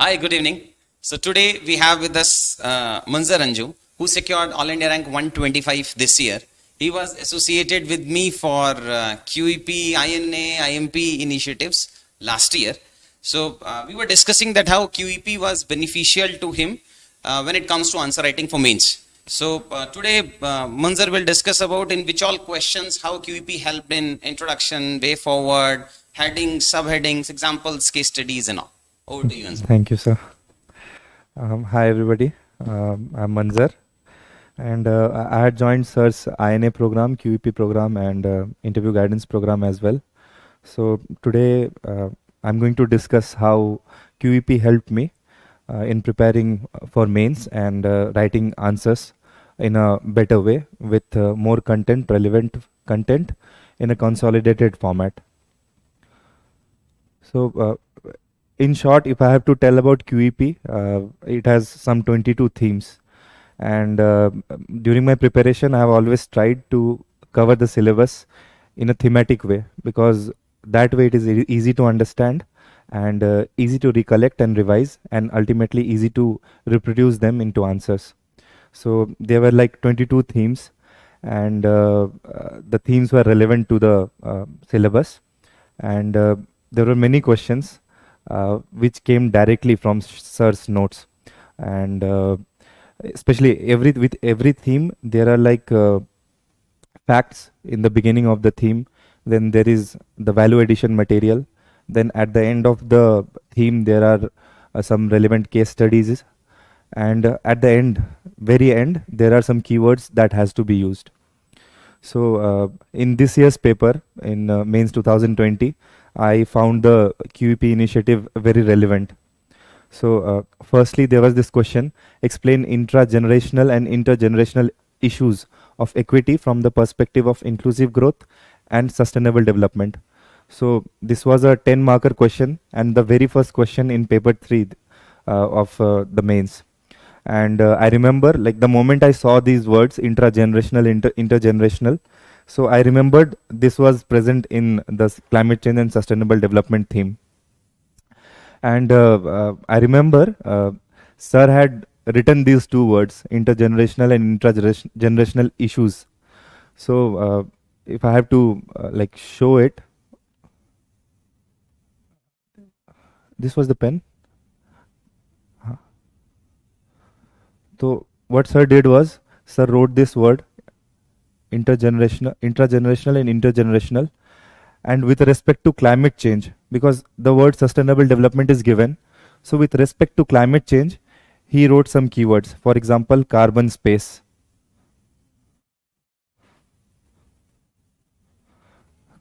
Hi, good evening. So today we have with us uh, Munzar Anju, who secured All India rank 125 this year. He was associated with me for uh, QEP, INA, IMP initiatives last year. So uh, we were discussing that how QEP was beneficial to him uh, when it comes to answer writing for mains. So uh, today uh, will discuss about in which all questions how QEP helped in introduction, way forward, headings, subheadings, examples, case studies and all. Over to you. Anzar. Thank you, sir. Um, hi, everybody. Um, I'm Manzar, and uh, I had joined Sir's INA program, QEP program, and uh, interview guidance program as well. So today, uh, I'm going to discuss how QEP helped me uh, in preparing for mains and uh, writing answers in a better way with uh, more content, relevant content in a consolidated format. So in short, if I have to tell about QEP, uh, it has some 22 themes. And uh, during my preparation, I have always tried to cover the syllabus in a thematic way because that way it is e easy to understand and uh, easy to recollect and revise and ultimately easy to reproduce them into answers. So there were like 22 themes and uh, uh, the themes were relevant to the uh, syllabus and there were many questions uh, which came directly from sir's notes and uh, especially every with every theme there are like uh, facts in the beginning of the theme then there is the value addition material then at the end of the theme there are uh, some relevant case studies and uh, at the end very end there are some keywords that has to be used so uh, in this year's paper in mains 2020 I found the QEP initiative very relevant. So uh, firstly, there was this question, explain intra-generational and intergenerational issues of equity from the perspective of inclusive growth and sustainable development. So this was a 10 marker question and the very first question in paper 3 uh, of uh, the mains. And uh, I remember like the moment I saw these words intra-generational, inter intergenerational, so I remembered this was present in the climate change and sustainable development theme. And uh, uh I remember uh, Sir had written these two words, intergenerational and intragenerational issues. So uh, if I have to like show it, this was the pen so what sir did was sir wrote this word intergenerational, intragenerational and intergenerational. And with respect to climate change, because the word sustainable development is given. So with respect to climate change, he wrote some keywords. For example, carbon space.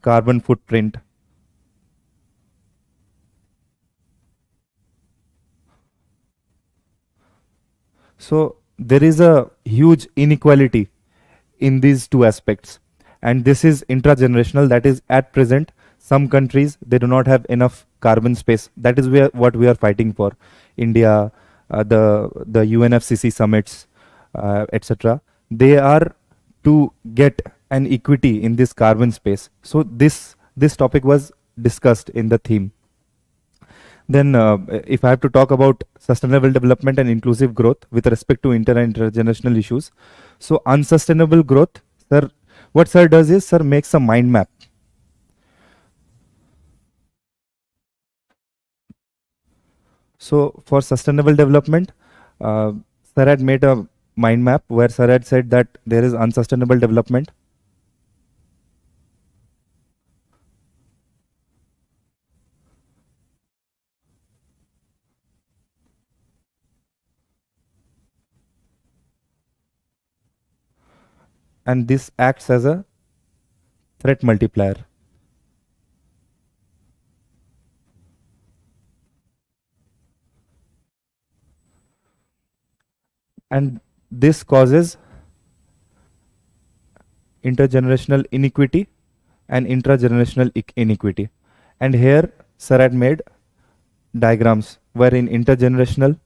Carbon footprint. So there is a huge inequality in these two aspects and this is intragenerational that is at present some countries they do not have enough carbon space that is where what we are fighting for india uh, the the unfcc summits uh, etc they are to get an equity in this carbon space so this this topic was discussed in the theme then, uh, if I have to talk about sustainable development and inclusive growth with respect to inter and intergenerational issues, so unsustainable growth, sir, what sir does is sir makes a mind map. So for sustainable development, uh, sir had made a mind map where sir had said that there is unsustainable development and this acts as a threat multiplier. And this causes intergenerational inequity and intragenerational inequity. And here Sir had made diagrams where in intergenerational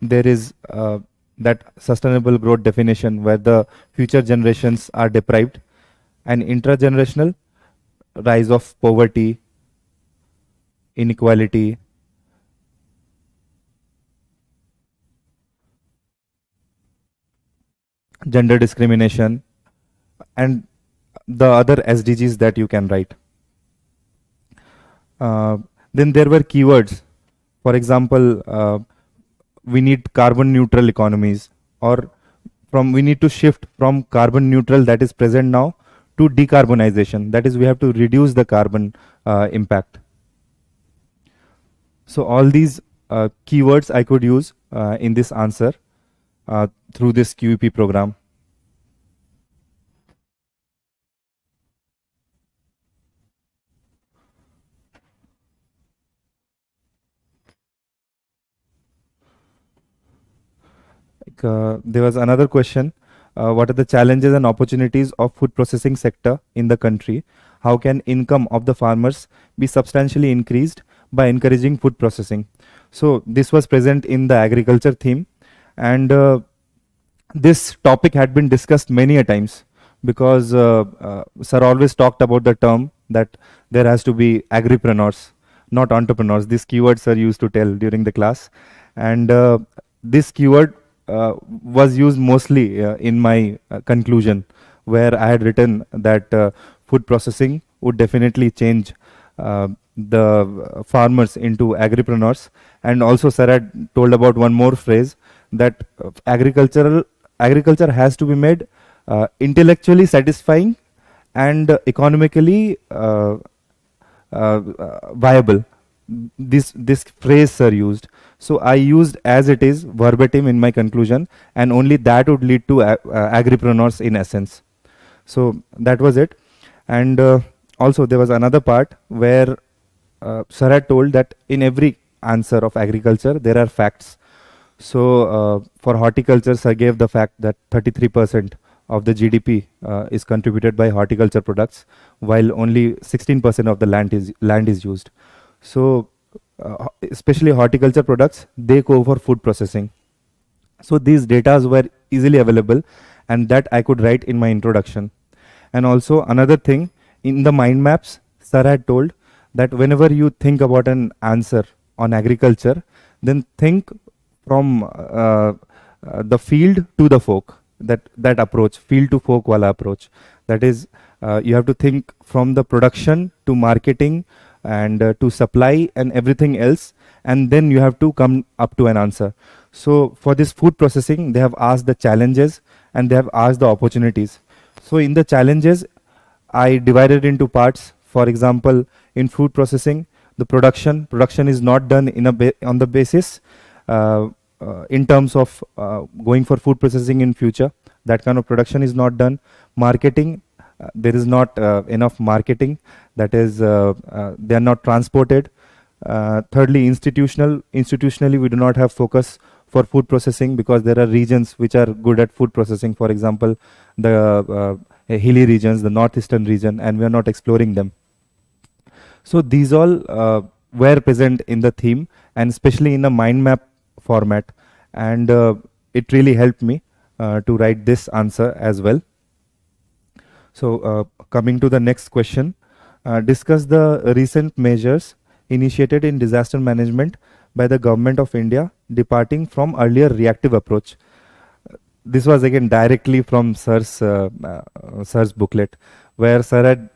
there is uh, that sustainable growth definition where the future generations are deprived and intergenerational rise of poverty inequality gender discrimination and the other sdgs that you can write uh, then there were keywords for example uh, we need carbon neutral economies or from we need to shift from carbon neutral that is present now to decarbonization that is we have to reduce the carbon uh, impact so all these uh, keywords i could use uh, in this answer uh, through this qep program Uh, there was another question. Uh, what are the challenges and opportunities of food processing sector in the country? How can income of the farmers be substantially increased by encouraging food processing? So this was present in the agriculture theme, and uh, this topic had been discussed many a times because uh, uh, sir always talked about the term that there has to be agripreneurs, not entrepreneurs. This keyword sir used to tell during the class, and uh, this keyword uh, was used mostly uh, in my uh, conclusion, where I had written that food processing would definitely change the farmers into agripreneurs. And also, Sir had told about one more phrase that agricultural agriculture has to be made uh, intellectually satisfying and economically uh, uh, viable. This this phrase, Sir, used. So I used as it is verbatim in my conclusion, and only that would lead to uh, uh, agripreneurs in essence. So that was it. And uh, also there was another part where uh, sir had told that in every answer of agriculture there are facts. So uh, for horticulture, sir gave the fact that 33 percent of the GDP uh, is contributed by horticulture products, while only 16% of the land is land is used. So uh, especially horticulture products, they go for food processing. So these data were easily available and that I could write in my introduction. And also another thing, in the mind maps, Sir had told that whenever you think about an answer on agriculture, then think from uh, uh, the field to the folk, that, that approach, field to folk wala approach. That is, uh, you have to think from the production to marketing, and uh, to supply and everything else and then you have to come up to an answer so for this food processing they have asked the challenges and they have asked the opportunities so in the challenges i divided into parts for example in food processing the production production is not done in a on the basis uh, uh, in terms of uh, going for food processing in future that kind of production is not done marketing uh, there is not uh, enough marketing that is uh, they are not transported thirdly institutional institutionally we do not have focus for food processing because there are regions which are good at food processing for example the hilly regions the northeastern region and we are not exploring them so these all were present in the theme and especially in a mind map format and uh, it really helped me uh, to write this answer as well. So uh, coming to the next question, uh, discuss the recent measures initiated in disaster management by the government of India departing from earlier reactive approach. This was again directly from Sir's, uh, uh, Sir's booklet where Sir had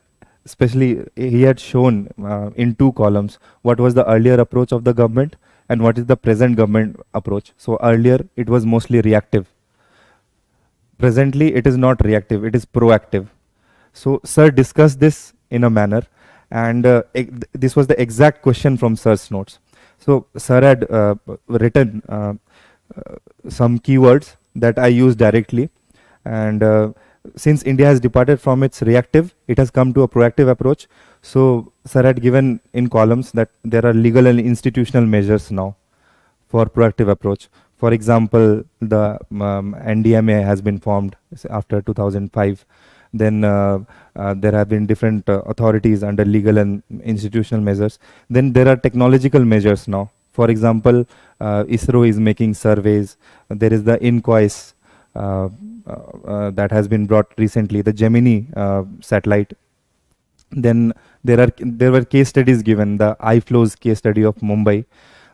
especially he had shown uh, in two columns what was the earlier approach of the government and what is the present government approach. So earlier it was mostly reactive. Presently it is not reactive, it is proactive. So sir discussed this in a manner and uh, this was the exact question from sir's notes. So sir had uh, written uh, uh some keywords that I use directly and uh, since India has departed from its reactive, it has come to a proactive approach. So sir had given in columns that there are legal and institutional measures now for proactive approach. For example, the um, NDMA has been formed after 2005. Then uh, uh, there have been different uh, authorities under legal and institutional measures. Then there are technological measures now. For example, ISRO is making surveys. There is the INQUIS that has been brought recently, the Gemini satellite then there are there were case studies given the iflows case study of mumbai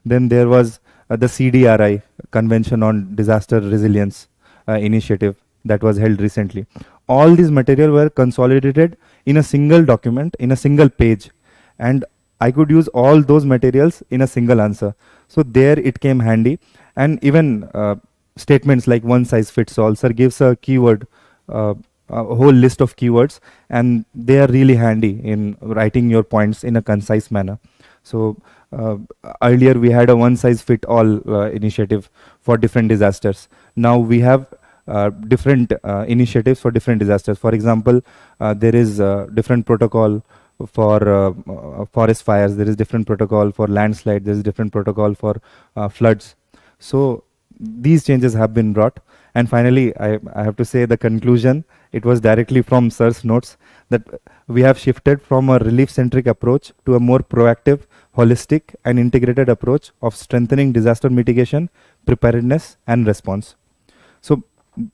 then there was uh, the cdri convention on disaster resilience uh, initiative that was held recently all these material were consolidated in a single document in a single page and I could use all those materials in a single answer. So there it came handy and even uh, statements like one size fits all. Sir gives a keyword, uh, a whole list of keywords and they are really handy in writing your points in a concise manner. So uh, earlier we had a one size fit all uh, initiative for different disasters. Now we have uh, different uh, initiatives for different disasters. For example, uh, there is different protocol for uh, forest fires there is different protocol for landslide there is different protocol for uh, floods so these changes have been brought and finally I, I, have to say the conclusion it was directly from sir's notes that we have shifted from a relief centric approach to a more proactive holistic and integrated approach of strengthening disaster mitigation preparedness and response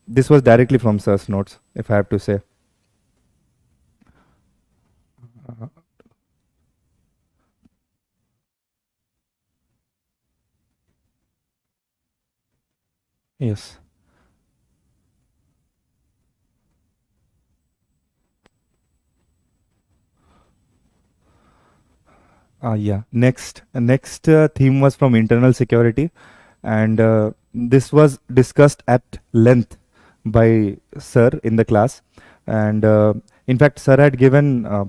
this was directly from sir's notes if i have to say yes Uh, yeah. Next, next uh, theme was from internal security, and uh, this was discussed at length by sir in the class and uh, in fact sir had given uh,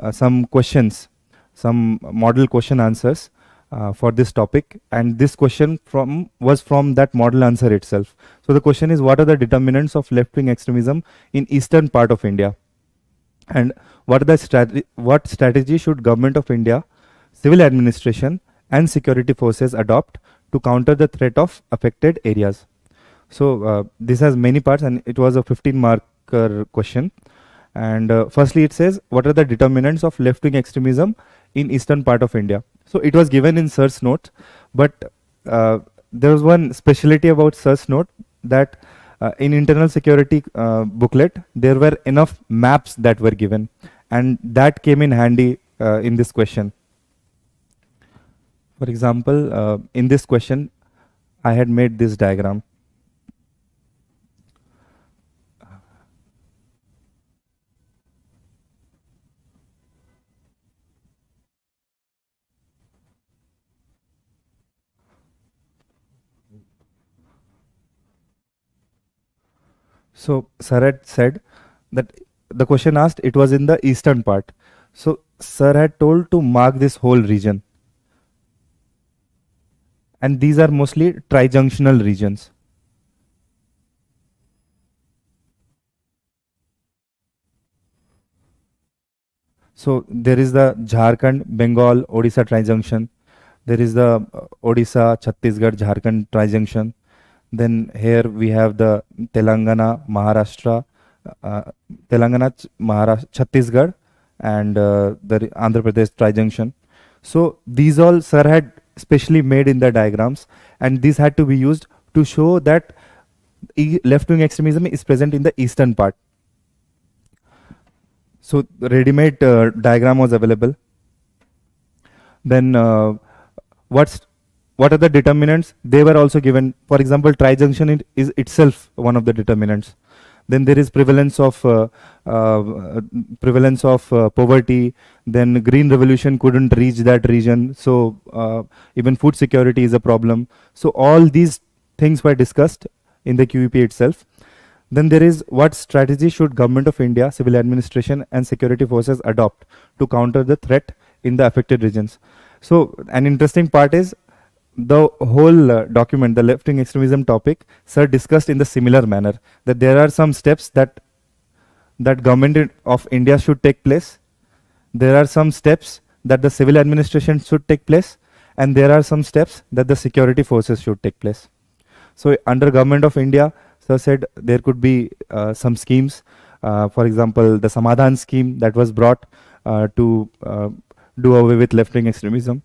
uh, some questions some model question answers uh, for this topic and this question from was from that model answer itself so the question is what are the determinants of left wing extremism in eastern part of india and what the what strategy should government of india civil administration and security forces adopt to counter the threat of affected areas. So uh, this has many parts and it was a 15 marker question. And uh, firstly, it says, what are the determinants of left-wing extremism in eastern part of India? So it was given in search note, but uh, there was one speciality about search note that uh, in internal security uh, booklet, there were enough maps that were given and that came in handy uh, in this question. For example, uh, in this question, I had made this diagram. So Sir said that the question asked it was in the eastern part. So Sir had told to mark this whole region and these are mostly trijunctional regions. So there is the Jharkhand, Bengal, Odisha trijunction. There is the uh, Odisha, Chhattisgarh, Jharkhand trijunction. Then here we have the Telangana, Maharashtra, uh, Telangana, Maharashtra, Chhattisgarh, and uh, the Andhra Pradesh trijunction. So these all, sir had specially made in the diagrams and these had to be used to show that e left-wing extremism is present in the eastern part. So ready-made uh, diagram was available. Then uh, what's what are the determinants? They were also given. For example, trijunction it is itself one of the determinants. Then there is prevalence of uh, uh prevalence of uh, poverty then green revolution couldn't reach that region so uh, even food security is a problem so all these things were discussed in the qep itself then there is what strategy should government of india civil administration and security forces adopt to counter the threat in the affected regions so an interesting part is the whole uh, document the left wing extremism topic sir discussed in the similar manner that there are some steps that that government of india should take place there are some steps that the civil administration should take place and there are some steps that the security forces should take place. So under government of India, sir said there could be uh, some schemes. Uh, for example, the Samadhan scheme that was brought uh, to uh, do away with left-wing extremism.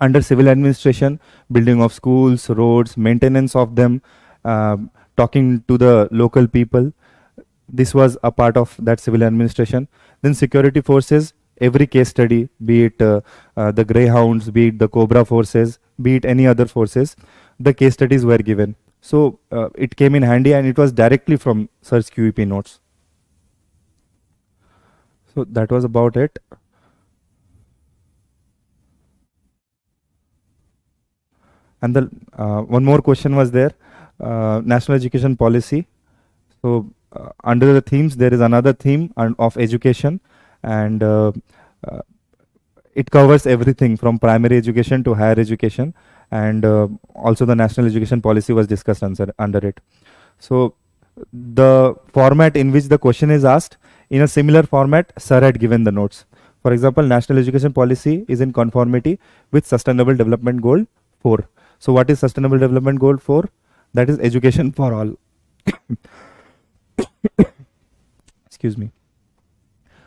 Under civil administration, building of schools, roads, maintenance of them, uh, talking to the local people, this was a part of that civil administration. Then security forces, every case study, be it uh, uh, the Greyhounds, be it the Cobra forces, be it any other forces, the case studies were given. So uh, it came in handy and it was directly from search QEP notes. So that was about it. And the uh, one more question was there, uh, national education policy. So uh, under the themes there is another theme of education and uh, uh, it covers everything from primary education to higher education and uh, also the national education policy was discussed under, under it so the format in which the question is asked in a similar format sir had given the notes for example national education policy is in conformity with sustainable development goal 4 so what is sustainable development goal 4 that is education for all excuse me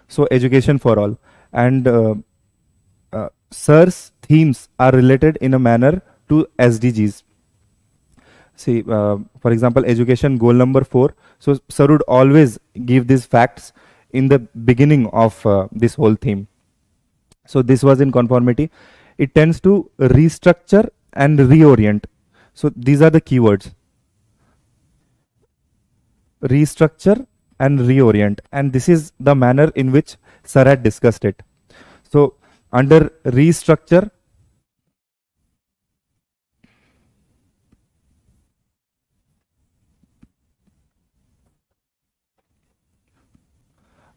so education for all and uh, uh, sir's themes are related in a manner to sdgs see uh, for example education goal number 4 so sir would always give these facts in the beginning of uh, this whole theme so this was in conformity it tends to restructure and reorient so these are the keywords restructure and reorient and this is the manner in which sir had discussed it so under restructure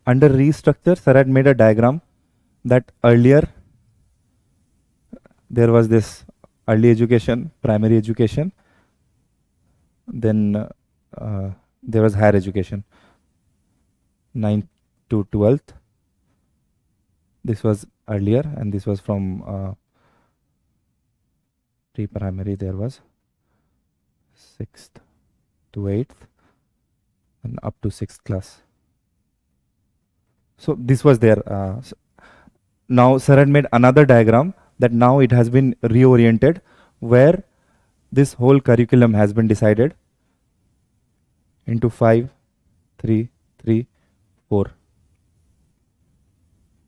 under restructure sir had made a diagram that earlier there was this early education primary education then uh, there was higher education 9th to 12th this was earlier and this was from uh, pre-primary there was 6th to 8th and up to 6th class so this was there uh, so now Sarad made another diagram that now it has been reoriented where this whole curriculum has been decided into 5 3 3 4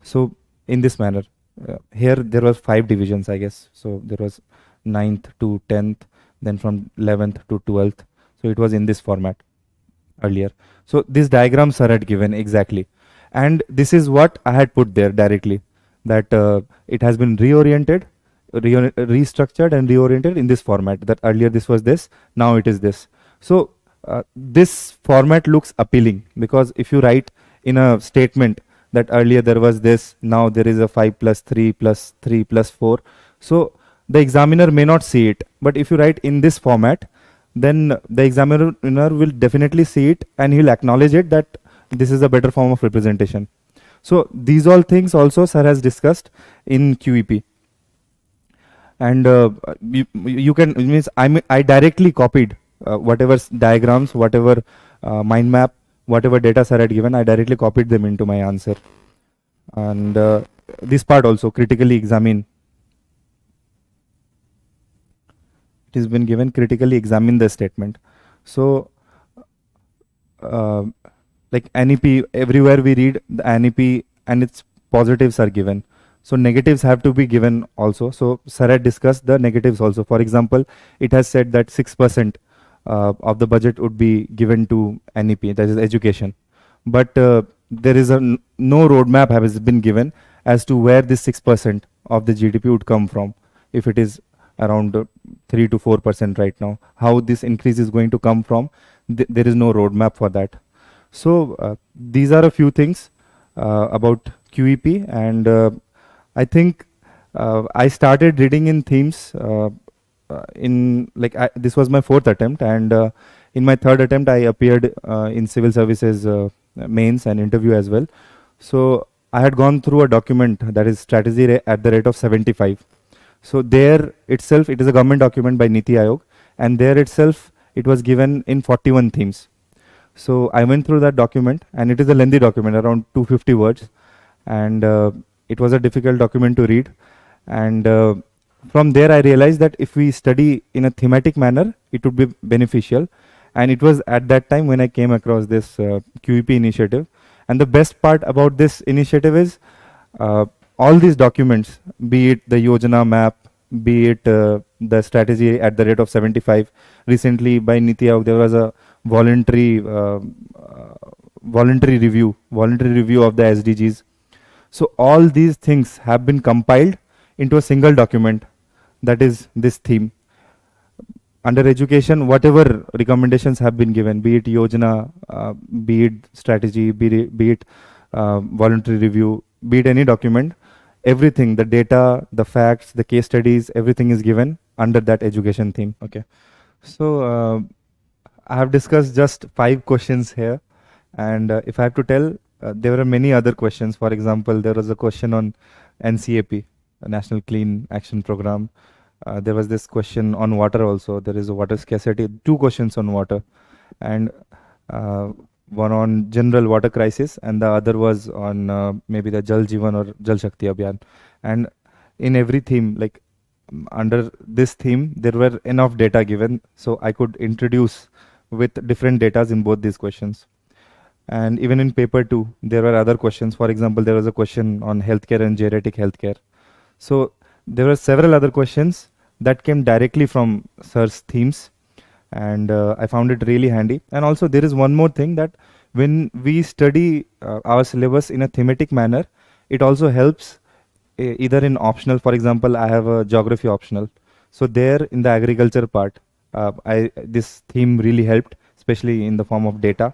so in this manner uh, here there was five divisions i guess so there was 9th to 10th then from 11th to 12th so it was in this format earlier so this diagram sir had given exactly and this is what i had put there directly that uh, it has been reoriented re restructured and reoriented in this format that earlier this was this now it is this so uh, this format looks appealing because if you write in a statement that earlier there was this now there is a 5 plus 3 plus 3 plus 4 so the examiner may not see it but if you write in this format then the examiner will definitely see it and he'll acknowledge it that this is a better form of representation so these all things also sir has discussed in qep and uh, you, you can means i i directly copied uh, whatever diagrams, whatever uh, mind map, whatever data sir had given, I directly copied them into my answer. And uh, this part also, critically examine. It has been given, critically examine the statement. So uh, like NEP, everywhere we read the NEP and its positives are given. So negatives have to be given also. So Sarah discussed the negatives also. For example, it has said that 6% uh, of the budget would be given to NEP, that is education. But uh, there is a no roadmap has been given as to where this 6% of the GDP would come from if it is around 3 to 4% right now. How this increase is going to come from, th there is no roadmap for that. So uh, these are a few things uh, about QEP and uh, I think uh, I started reading in themes uh, in like I, this was my fourth attempt, and uh, in my third attempt, I appeared uh, in civil services mains and interview as well. So I had gone through a document that is strategy at the rate of 75. So there itself, it is a government document by Niti Aayog, and there itself, it was given in 41 themes. So I went through that document, and it is a lengthy document, around 250 words, and uh, it was a difficult document to read, and uh, from there i realized that if we study in a thematic manner it would be beneficial and it was at that time when i came across this uh, qep initiative and the best part about this initiative is uh, all these documents be it the yojana map be it uh, the strategy at the rate of 75 recently by niti Aayog, there was a voluntary uh, uh, voluntary review voluntary review of the sdgs so all these things have been compiled into a single document that is this theme under education, whatever recommendations have been given, be it Yojana, uh, be it strategy, be, be it uh, voluntary review, be it any document, everything, the data, the facts, the case studies, everything is given under that education theme. Okay. So uh, I have discussed just five questions here. And uh, if I have to tell, uh, there were many other questions. For example, there was a question on NCAP, National Clean Action Program. Uh, there was this question on water also. There is a water scarcity. Two questions on water, and uh, one on general water crisis, and the other was on uh, maybe the Jal Jeevan or Jal Shakti Abhiyan. And in every theme, like under this theme, there were enough data given, so I could introduce with different data in both these questions. And even in paper two, there were other questions. For example, there was a question on healthcare and geriatric healthcare so there were several other questions that came directly from search themes and uh, I found it really handy. And also there is one more thing that when we study uh, our syllabus in a thematic manner, it also helps either in optional, for example, I have a geography optional. So there in the agriculture part, uh, I, this theme really helped, especially in the form of data.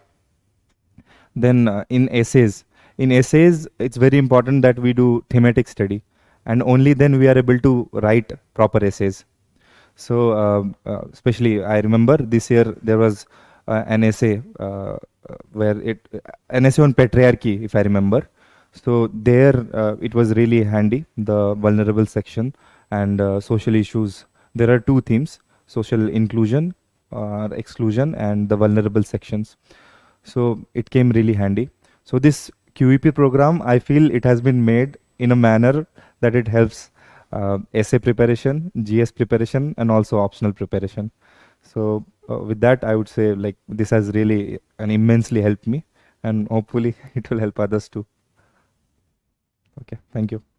Then uh, in essays, in essays, it's very important that we do thematic study and only then we are able to write proper essays. So uh, uh especially I remember this year there was uh, an essay uh, where it an essay on patriarchy if I remember. So there it was really handy the vulnerable section and social issues. There are two themes social inclusion or exclusion and the vulnerable sections. So it came really handy. So this QEP program, I feel it has been made in a manner that it helps uh, essay preparation, GS preparation, and also optional preparation. So uh, with that, I would say like this has really and immensely helped me, and hopefully it will help others too. Okay, thank you.